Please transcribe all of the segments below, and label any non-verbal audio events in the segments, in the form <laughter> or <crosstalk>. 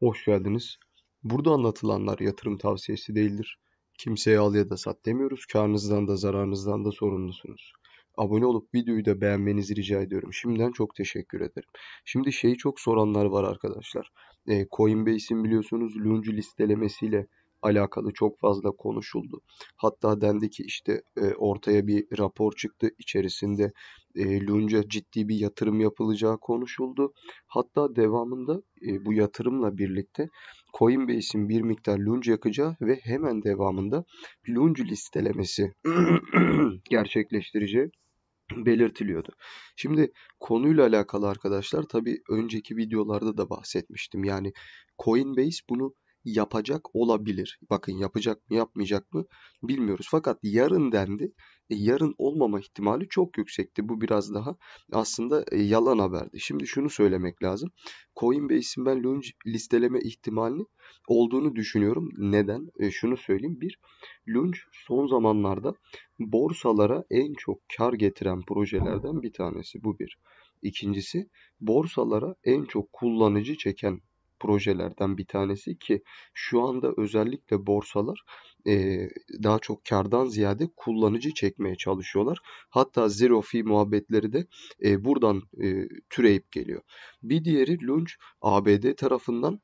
Hoş geldiniz. Burada anlatılanlar yatırım tavsiyesi değildir. Kimseye al ya da sat demiyoruz. Karnınızdan da zararınızdan da sorumlusunuz. Abone olup videoyu da beğenmenizi rica ediyorum. Şimdiden çok teşekkür ederim. Şimdi şeyi çok soranlar var arkadaşlar. E, Coinbase'in biliyorsunuz Lunge listelemesiyle alakalı çok fazla konuşuldu. Hatta dendi ki işte e, ortaya bir rapor çıktı. içerisinde, e, Lunca ciddi bir yatırım yapılacağı konuşuldu. Hatta devamında e, bu yatırımla birlikte Coinbase'in bir miktar Lunge yakacağı ve hemen devamında Lunge listelemesi <clears throat> gerçekleştireceği belirtiliyordu. Şimdi konuyla alakalı arkadaşlar tabii önceki videolarda da bahsetmiştim. Yani Coinbase bunu yapacak olabilir. Bakın yapacak mı yapmayacak mı bilmiyoruz. Fakat yarın dendi. E, yarın olmama ihtimali çok yüksekti. Bu biraz daha aslında e, yalan haberdi. Şimdi şunu söylemek lazım. Coinbase'in ben launch listeleme ihtimalini olduğunu düşünüyorum. Neden? E, şunu söyleyeyim. Bir, launch son zamanlarda borsalara en çok kar getiren projelerden bir tanesi. Bu bir. İkincisi borsalara en çok kullanıcı çeken projelerden bir tanesi ki şu anda özellikle borsalar e, daha çok kardan ziyade kullanıcı çekmeye çalışıyorlar. Hatta zero fee muhabbetleri de e, buradan e, türeyip geliyor. Bir diğeri Lunch ABD tarafından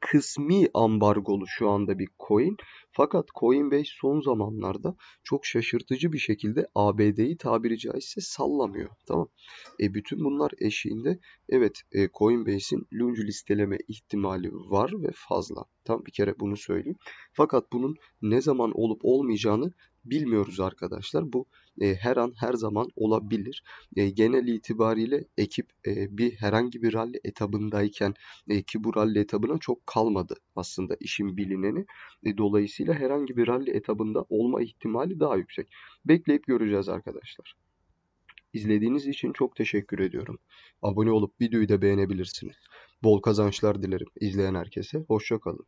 kısmi ambargolu şu anda bir coin. Fakat Coinbase son zamanlarda çok şaşırtıcı bir şekilde ABD'yi tabiri caizse sallamıyor. Tamam. E bütün bunlar eşiğinde evet e, Coinbase'in lunch listeleme ihtimali var ve fazla. Tam bir kere bunu söyleyeyim. Fakat bunun ne zaman olup olmayacağını bilmiyoruz arkadaşlar. Bu e, her an her zaman olabilir. E, genel itibariyle ekip e, bir herhangi bir rally etabındayken e, ki bu rally etabına çok kalmadı aslında işin bilineni. E, dolayısıyla herhangi bir rally etabında olma ihtimali daha yüksek. Bekleyip göreceğiz arkadaşlar. İzlediğiniz için çok teşekkür ediyorum. Abone olup videoyu da beğenebilirsiniz. Bol kazançlar dilerim izleyen herkese. Hoşçakalın.